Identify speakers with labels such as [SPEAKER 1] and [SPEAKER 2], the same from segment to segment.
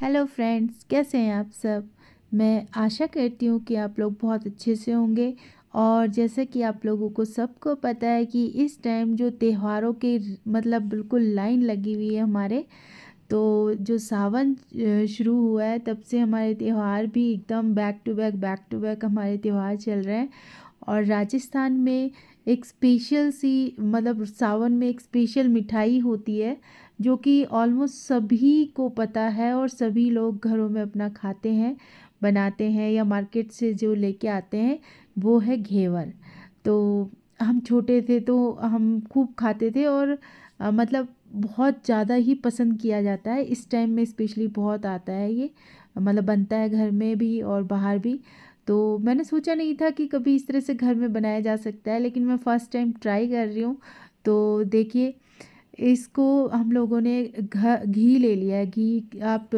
[SPEAKER 1] hello friends कैसे हैं आप सब मैं आशा करती हूँ कि आप लोग बहुत अच्छे से होंगे और जैसे कि आप लोगों को सबको पता है कि इस टाइम जो त्योहारों के मतलब बिल्कुल लाइन लगी हुई है हमारे तो जो सावन शुरू हुआ है तब से हमारे त्यौहार भी एकदम back to back back to back हमारे त्यौहार चल रहे हैं और राजस्थान में एक स्पेशल सी मतलब सावन में एक स्पेशल मिठाई होती है जो कि ऑलमोस्ट सभी को पता है और सभी लोग घरों में अपना खाते हैं बनाते हैं या मार्केट से जो लेके आते हैं वो है घेवर तो हम छोटे थे तो हम खूब खाते थे और आ, मतलब बहुत ज़्यादा ही पसंद किया जाता है इस टाइम में स्पेशली बहुत आता है ये मतलब बनता है घर में भी और बाहर भी तो मैंने सोचा नहीं था कि कभी इस तरह से घर में बनाया जा सकता है लेकिन मैं फ़र्स्ट टाइम ट्राई कर रही हूँ तो देखिए इसको हम लोगों ने घी ले लिया है घी आप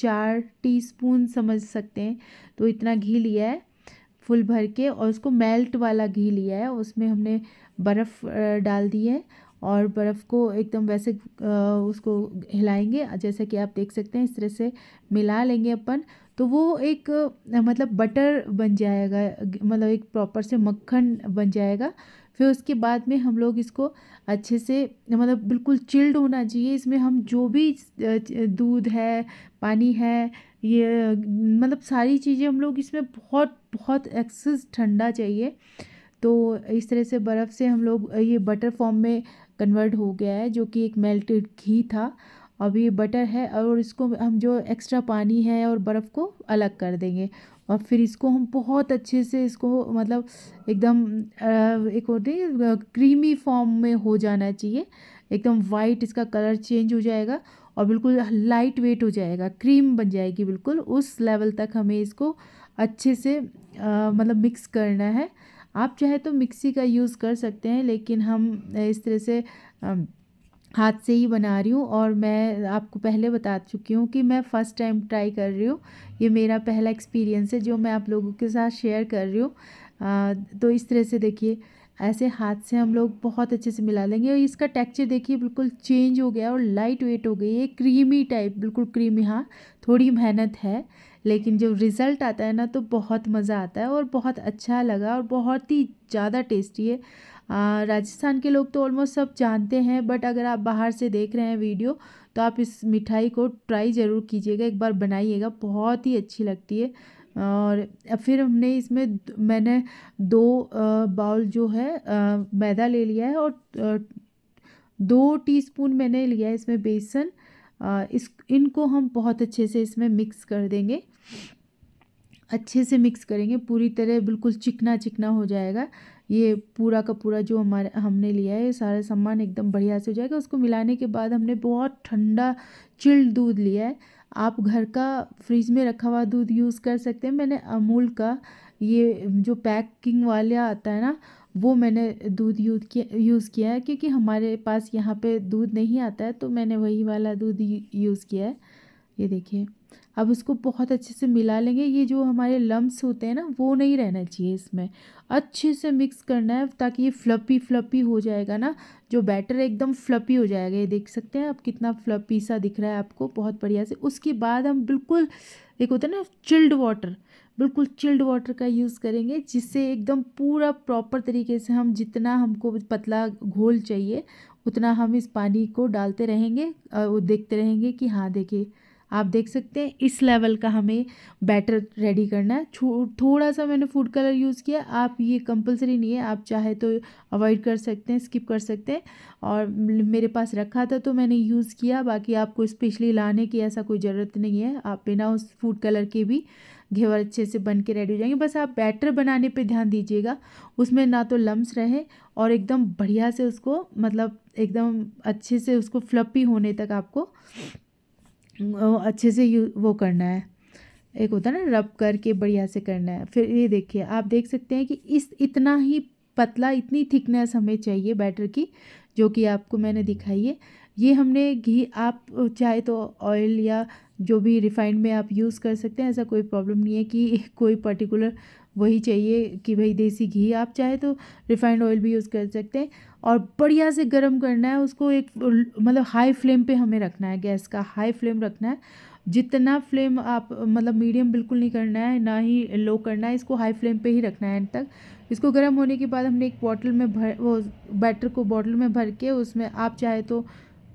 [SPEAKER 1] चार टीस्पून समझ सकते हैं तो इतना घी लिया है फुल भर के और उसको मेल्ट वाला घी लिया है उसमें हमने बर्फ़ डाल दी है और बर्फ़ को एकदम वैसे उसको हिलाएंगे जैसा कि आप देख सकते हैं इस तरह से मिला लेंगे अपन तो वो एक मतलब बटर बन जाएगा मतलब एक प्रॉपर से मक्खन बन जाएगा फिर उसके बाद में हम लोग इसको अच्छे से मतलब बिल्कुल चिल्ड होना चाहिए इसमें हम जो भी दूध है पानी है ये मतलब सारी चीज़ें हम लोग इसमें बहुत बहुत एक्सेस ठंडा चाहिए तो इस तरह से बर्फ़ से हम लोग ये बटर फॉर्म में कन्वर्ट हो गया है जो कि एक मेल्टेड घी था अब ये बटर है और इसको हम जो एक्स्ट्रा पानी है और बर्फ़ को अलग कर देंगे और फिर इसको हम बहुत अच्छे से इसको मतलब एकदम एक होते क्रीमी फॉर्म में हो जाना चाहिए एकदम वाइट इसका कलर चेंज हो जाएगा और बिल्कुल लाइट वेट हो जाएगा क्रीम बन जाएगी बिल्कुल उस लेवल तक हमें इसको अच्छे से आ, मतलब मिक्स करना है आप चाहे तो मिक्सी का यूज़ कर सकते हैं लेकिन हम इस तरह से हाथ से ही बना रही हूँ और मैं आपको पहले बता चुकी हूँ कि मैं फ़र्स्ट टाइम ट्राई कर रही हूँ ये मेरा पहला एक्सपीरियंस है जो मैं आप लोगों के साथ शेयर कर रही हूँ तो इस तरह से देखिए ऐसे हाथ से हम लोग बहुत अच्छे से मिला लेंगे और इसका टेक्सचर देखिए बिल्कुल चेंज हो गया और लाइट वेट हो गई है क्रीमी टाइप बिल्कुल क्रीमी हाँ थोड़ी मेहनत है लेकिन जब रिज़ल्ट आता है ना तो बहुत मज़ा आता है और बहुत अच्छा लगा और बहुत ही ज़्यादा टेस्टी है राजस्थान के लोग तो ऑलमोस्ट सब जानते हैं बट अगर आप बाहर से देख रहे हैं वीडियो तो आप इस मिठाई को ट्राई ज़रूर कीजिएगा एक बार बनाइएगा बहुत ही अच्छी लगती है और फिर हमने इसमें मैंने दो बाउल जो है मैदा ले लिया है और दो टीस्पून मैंने लिया है इसमें बेसन इस इनको हम बहुत अच्छे से इसमें मिक्स कर देंगे अच्छे से मिक्स करेंगे पूरी तरह बिल्कुल चिकना चिकना हो जाएगा ये पूरा का पूरा जो हमारे हमने लिया है सारा सामान एकदम बढ़िया से हो जाएगा उसको मिलाने के बाद हमने बहुत ठंडा चिल्ड दूध लिया है आप घर का फ्रिज में रखा हुआ दूध यूज़ कर सकते हैं मैंने अमूल का ये जो पैकिंग वाले आता है ना वो मैंने दूध यूज़ किया यूज़ किया है क्योंकि हमारे पास यहाँ पे दूध नहीं आता है तो मैंने वही वाला दूध यूज़ किया है ये देखिए अब उसको बहुत अच्छे से मिला लेंगे ये जो हमारे लम्स होते हैं ना वो नहीं रहना चाहिए इसमें अच्छे से मिक्स करना है ताकि ये फ्लपी फ्लपी हो जाएगा ना जो बैटर है एकदम फ्लपी हो जाएगा ये देख सकते हैं आप कितना फ्लपी सा दिख रहा है आपको बहुत बढ़िया से उसके बाद हम बिल्कुल एक होता है ना चिल्ड वाटर बिल्कुल चिल्ड वाटर का यूज़ करेंगे जिससे एकदम पूरा प्रॉपर तरीके से हम जितना हमको पतला घोल चाहिए उतना हम इस पानी को डालते रहेंगे और देखते रहेंगे कि हाँ देखिए आप देख सकते हैं इस लेवल का हमें बैटर रेडी करना है थोड़ा सा मैंने फूड कलर यूज़ किया आप ये कंपलसरी नहीं है आप चाहे तो अवॉइड कर सकते हैं स्किप कर सकते हैं और मेरे पास रखा था तो मैंने यूज़ किया बाकी आपको स्पेशली लाने की ऐसा कोई ज़रूरत नहीं है आप बिना उस फूड कलर के भी घेवर अच्छे से बन के रेडी हो जाएंगे बस आप बैटर बनाने पर ध्यान दीजिएगा उसमें ना तो लम्स रहे और एकदम बढ़िया से उसको मतलब एकदम अच्छे से उसको फ्लपी होने तक आपको अच्छे से यू वो करना है एक होता है ना रब करके बढ़िया से करना है फिर ये देखिए आप देख सकते हैं कि इस इतना ही पतला इतनी थिकनेस हमें चाहिए बैटर की जो कि आपको मैंने दिखाई है ये हमने घी आप चाहे तो ऑयल या जो भी रिफाइंड में आप यूज़ कर सकते हैं ऐसा कोई प्रॉब्लम नहीं है कि कोई पर्टिकुलर वही चाहिए कि भाई देसी घी आप चाहे तो रिफाइंड ऑयल भी यूज़ कर सकते हैं और बढ़िया से गर्म करना है उसको एक मतलब हाई फ्लेम पे हमें रखना है गैस का हाई फ्लेम रखना है जितना फ्लेम आप मतलब मीडियम बिल्कुल नहीं करना है ना ही लो करना है इसको हाई फ्लेम पे ही रखना है एंड तक इसको गर्म होने के बाद हमने एक बॉटल में भर वो बैटर को बॉटल में भर के उसमें आप चाहे तो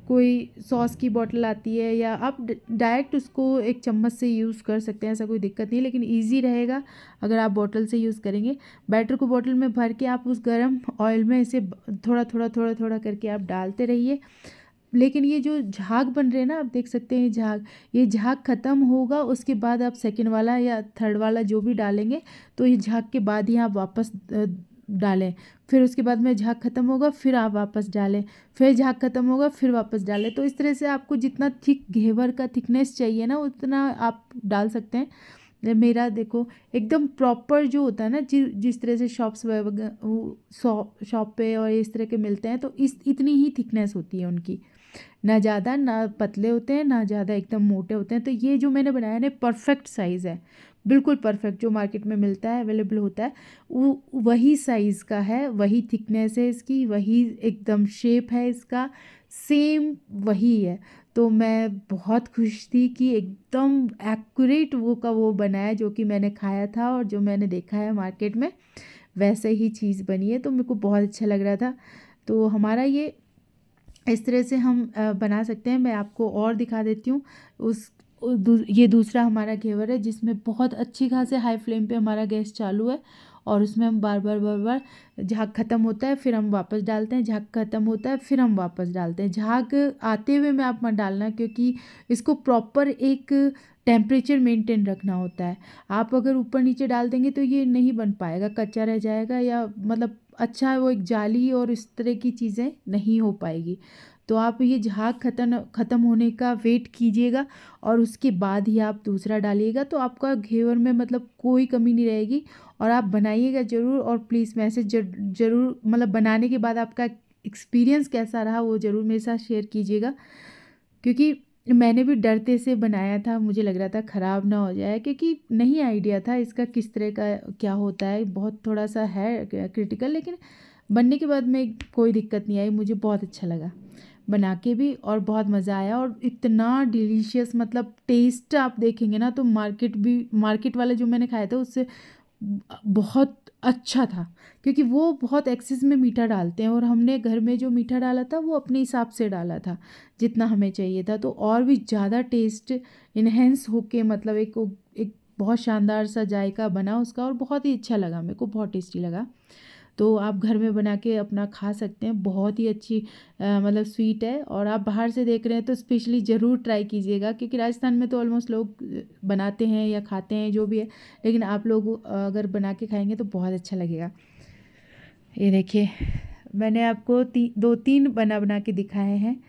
[SPEAKER 1] कोई सॉस की बॉटल आती है या आप डायरेक्ट उसको एक चम्मच से यूज़ कर सकते हैं ऐसा कोई दिक्कत नहीं लेकिन इजी रहेगा अगर आप बॉटल से यूज़ करेंगे बैटर को बॉटल में भर के आप उस गर्म ऑयल में इसे थोड़ा थोड़ा थोड़ा थोड़ा करके आप डालते रहिए लेकिन ये जो झाग बन रहे हैं ना आप देख सकते हैं झाग ये झाग ख़त्म होगा उसके बाद आप सेकेंड वाला या थर्ड वाला जो भी डालेंगे तो ये झाग के बाद ही आप वापस डालें फिर उसके बाद में झाग ख़त्म होगा फिर आप वापस डालें फिर झाग ख़त्म होगा फिर वापस डालें तो इस तरह से आपको जितना थिक घेवर का थिकनेस चाहिए ना उतना आप डाल सकते हैं मेरा देखो एकदम प्रॉपर जो होता है ना जि जिस तरह से शॉप्स शॉप शॉप पे और इस तरह के मिलते हैं तो इस इतनी ही थिकनेस होती है उनकी ना ज़्यादा ना पतले होते हैं ना ज़्यादा एकदम मोटे होते हैं तो ये जो मैंने बनाया है परफेक्ट साइज़ है बिल्कुल परफेक्ट जो मार्केट में मिलता है अवेलेबल होता है वो वही साइज़ का है वही थिकनेस है इसकी वही एकदम शेप है इसका सेम वही है तो मैं बहुत खुश थी कि एकदम एक्यूरेट वो का वो बनाया जो कि मैंने खाया था और जो मैंने देखा है मार्केट में वैसे ही चीज़ बनी है तो मेरे को बहुत अच्छा लग रहा था तो हमारा ये इस तरह से हम बना सकते हैं मैं आपको और दिखा देती हूँ उस ये दूसरा हमारा घेवर है जिसमें बहुत अच्छी खासे हाई फ्लेम पे हमारा गैस चालू है और उसमें हम बार बार बार बार झाग ख़त्म होता है फिर हम वापस डालते हैं झाग ख़त्म होता है फिर हम वापस डालते हैं झाग आते हुए मैं आप मत डालना क्योंकि इसको प्रॉपर एक टेम्परेचर मेंटेन रखना होता है आप अगर ऊपर नीचे डाल देंगे तो ये नहीं बन पाएगा कच्चा रह जाएगा या मतलब अच्छा वो एक जाली और इस तरह की चीज़ें नहीं हो पाएगी तो आप ये झाग खतन ख़त्म होने का वेट कीजिएगा और उसके बाद ही आप दूसरा डालिएगा तो आपका घेवर में मतलब कोई कमी नहीं रहेगी और आप बनाइएगा ज़रूर और प्लीज़ मैसेज जर ज़रूर मतलब बनाने के बाद आपका एक्सपीरियंस कैसा रहा वो ज़रूर मेरे साथ शेयर कीजिएगा क्योंकि मैंने भी डरते से बनाया था मुझे लग रहा था ख़राब ना हो जाए क्योंकि नहीं आइडिया था इसका किस तरह का क्या होता है बहुत थोड़ा सा है क्रिटिकल लेकिन बनने के बाद में कोई दिक्कत नहीं आई मुझे बहुत अच्छा लगा बना के भी और बहुत मज़ा आया और इतना डिलीशियस मतलब टेस्ट आप देखेंगे ना तो मार्केट भी मार्केट वाला जो मैंने खाया था उससे बहुत अच्छा था क्योंकि वो बहुत एक्सेस में मीठा डालते हैं और हमने घर में जो मीठा डाला था वो अपने हिसाब से डाला था जितना हमें चाहिए था तो और भी ज़्यादा टेस्ट इन्हेंस होके मतलब एक एक बहुत शानदार सा जायका बना उसका और बहुत ही अच्छा लगा मेरे को बहुत टेस्टी लगा तो आप घर में बना के अपना खा सकते हैं बहुत ही अच्छी मतलब स्वीट है और आप बाहर से देख रहे हैं तो स्पेशली ज़रूर ट्राई कीजिएगा क्योंकि राजस्थान में तो ऑलमोस्ट लोग बनाते हैं या खाते हैं जो भी है लेकिन आप लोग अगर बना के खाएंगे तो बहुत अच्छा लगेगा ये देखिए मैंने आपको ती, दो तीन बना बना के दिखाए हैं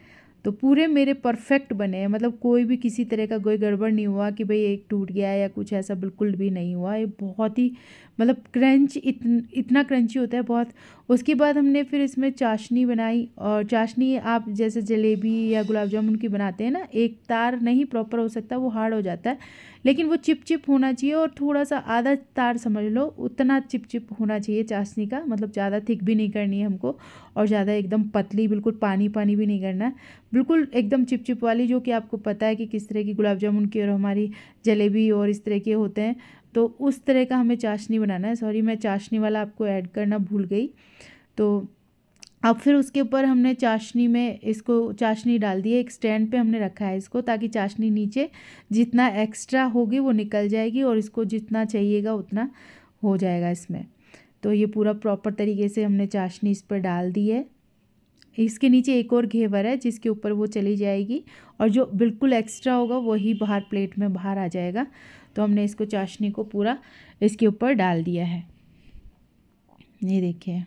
[SPEAKER 1] तो पूरे मेरे परफेक्ट बने हैं मतलब कोई भी किसी तरह का कोई गड़बड़ नहीं हुआ कि भाई एक टूट गया या कुछ ऐसा बिल्कुल भी नहीं हुआ ये बहुत ही मतलब क्रंच इत इतना क्रंची होता है बहुत उसके बाद हमने फिर इसमें चाशनी बनाई और चाशनी आप जैसे जलेबी या गुलाब जामुन की बनाते हैं ना एक तार नहीं प्रॉपर हो सकता वो हार्ड हो जाता है लेकिन वो चिप चिप होना चाहिए और थोड़ा सा आधा तार समझ लो उतना चिप चिप होना चाहिए चाशनी का मतलब ज़्यादा थिक भी नहीं करनी है हमको और ज़्यादा एकदम पतली बिल्कुल पानी पानी भी नहीं करना है बिल्कुल एकदम चिपचिप वाली जो कि आपको पता है कि किस तरह की गुलाब जामुन की और हमारी जलेबी और इस तरह के होते हैं तो उस तरह का हमें चाशनी बनाना है सॉरी मैं चाशनी वाला आपको ऐड करना भूल गई तो अब फिर उसके ऊपर हमने चाशनी में इसको चाशनी डाल दी है एक स्टैंड पे हमने रखा है इसको ताकि चाशनी नीचे जितना एक्स्ट्रा होगी वो निकल जाएगी और इसको जितना चाहिएगा उतना हो जाएगा इसमें तो ये पूरा प्रॉपर तरीके से हमने चाशनी इस पर डाल दी है इसके नीचे एक और घेवर है जिसके ऊपर वो चली जाएगी और जो बिल्कुल एक्स्ट्रा होगा वही बाहर प्लेट में बाहर आ जाएगा तो हमने इसको चाशनी को पूरा इसके ऊपर डाल दिया है ये देखिए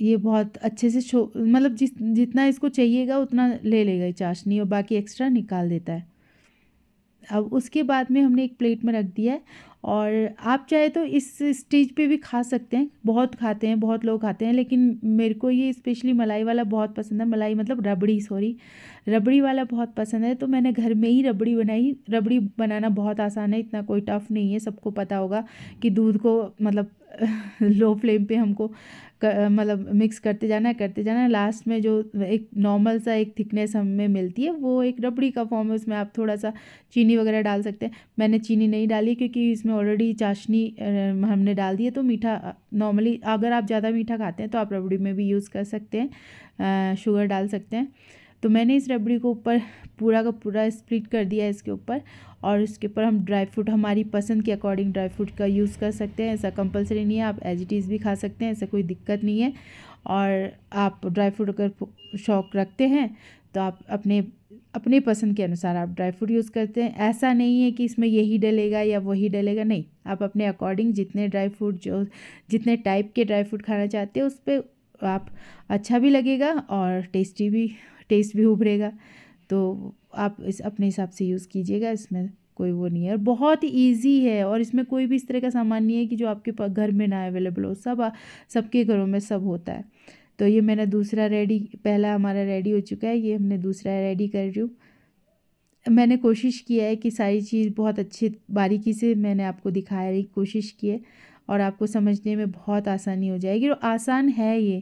[SPEAKER 1] ये बहुत अच्छे से छो मतलब जिस जितना इसको चाहिएगा उतना ले लेगा ये चाशनी और बाकी एक्स्ट्रा निकाल देता है अब उसके बाद में हमने एक प्लेट में रख दिया है और आप चाहे तो इस स्टेज पे भी खा सकते हैं बहुत खाते हैं बहुत लोग खाते हैं लेकिन मेरे को ये स्पेशली मलाई वाला बहुत पसंद है मलाई मतलब रबड़ी सॉरी रबड़ी वाला बहुत पसंद है तो मैंने घर में ही रबड़ी बनाई रबड़ी बनाना बहुत आसान है इतना कोई टफ़ नहीं है सबको पता होगा कि दूध को मतलब लो फ्लेम पे हमको मतलब मिक्स करते जाना है करते जाना है लास्ट में जो एक नॉर्मल सा एक थिकनेस हमें मिलती है वो एक रबड़ी का फॉर्म है उसमें आप थोड़ा सा चीनी वगैरह डाल सकते हैं मैंने चीनी नहीं डाली क्योंकि इसमें ऑलरेडी चाशनी हमने डाल दी है तो मीठा नॉर्मली अगर आप ज़्यादा मीठा खाते हैं तो आप रबड़ी में भी यूज़ कर सकते हैं शुगर डाल सकते हैं तो मैंने इस रबड़ी को ऊपर पूरा का पूरा स्प्लिट कर दिया है इसके ऊपर और इसके ऊपर हम ड्राई फ्रूट हमारी पसंद के अकॉर्डिंग ड्राई फ्रूट का यूज़ कर सकते हैं ऐसा कंपलसरी नहीं है आप एज इट इज़ भी खा सकते हैं ऐसा कोई दिक्कत नहीं है और आप ड्राई फ्रूट अगर शौक रखते हैं तो आप अपने अपने पसंद के अनुसार आप ड्राई फ्रूट यूज़ करते हैं ऐसा नहीं है कि इसमें यही डलेगा या वही डलेगा नहीं आप अपने अकॉर्डिंग जितने ड्राई फ्रूट जो जितने टाइप के ड्राई फ्रूट खाना चाहते हैं उस पर आप अच्छा भी लगेगा और टेस्टी भी टेस्ट भी उभरेगा तो आप इस अपने हिसाब से यूज़ कीजिएगा इसमें कोई वो नहीं है और बहुत ईजी है और इसमें कोई भी इस तरह का सामान नहीं है कि जो आपके घर में ना अवेलेबल हो सब सबके घरों में सब होता है तो ये मैंने दूसरा रेडी पहला हमारा रेडी हो चुका है ये हमने दूसरा रेडी कर रही हूँ मैंने कोशिश किया है कि सारी चीज़ बहुत अच्छी बारीकी से मैंने आपको दिखाने की कोशिश की है और आपको समझने में बहुत आसानी हो जाएगी और आसान है ये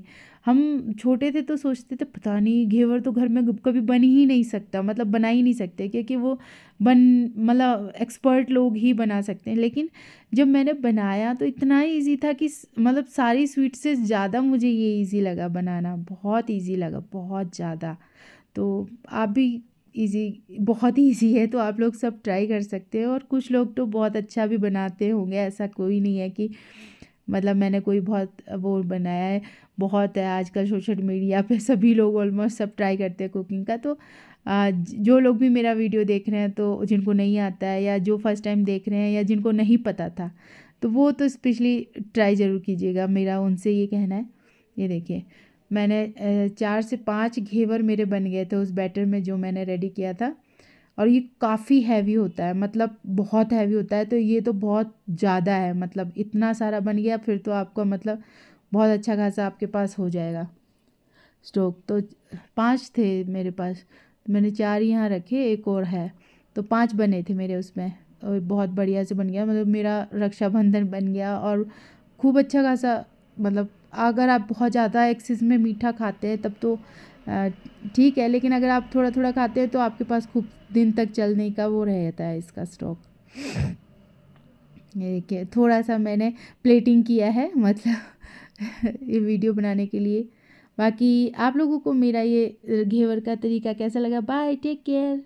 [SPEAKER 1] हम छोटे थे तो सोचते थे पता नहीं घेवर तो घर में कभी बन ही नहीं सकता मतलब बना ही नहीं सकते क्योंकि वो बन मतलब एक्सपर्ट लोग ही बना सकते हैं लेकिन जब मैंने बनाया तो इतना ईजी था कि मतलब सारी स्वीट से ज़्यादा मुझे ये ईजी लगा बनाना बहुत ईजी लगा बहुत ज़्यादा तो आप भी ईजी बहुत ही ईजी है तो आप लोग सब ट्राई कर सकते हैं और कुछ लोग तो बहुत अच्छा भी बनाते होंगे ऐसा कोई नहीं है कि मतलब मैंने कोई बहुत वो बनाया है बहुत है आजकल सोशल मीडिया पे सभी लोग ऑलमोस्ट सब ट्राई करते हैं कुकिंग का तो जो लोग भी मेरा वीडियो देख रहे हैं तो जिनको नहीं आता है या जो फर्स्ट टाइम देख रहे हैं या जिनको नहीं पता था तो वो तो स्पेशली ट्राई ज़रूर कीजिएगा मेरा उनसे ये कहना है ये देखिए मैंने चार से पाँच घेवर मेरे बन गए थे उस बैटर में जो मैंने रेडी किया था और ये काफ़ी हैवी होता है मतलब बहुत हैवी होता है तो ये तो बहुत ज़्यादा है मतलब इतना सारा बन गया फिर तो आपका मतलब बहुत अच्छा खासा आपके पास हो जाएगा स्टोक तो पाँच थे मेरे पास मैंने चार यहाँ रखे एक और है तो पाँच बने थे मेरे उसमें और बहुत बढ़िया से बन गया मतलब मेरा रक्षाबंधन बन गया और खूब अच्छा खासा मतलब अगर आप बहुत ज़्यादा एक्सेस में मीठा खाते हैं तब तो ठीक है लेकिन अगर आप थोड़ा थोड़ा खाते हैं तो आपके पास खूब दिन तक चलने का वो रहता है इसका स्टॉक ये देखिए थोड़ा सा मैंने प्लेटिंग किया है मतलब ये वीडियो बनाने के लिए बाकी आप लोगों को मेरा ये घेवर का तरीका कैसा लगा बाय टेक केयर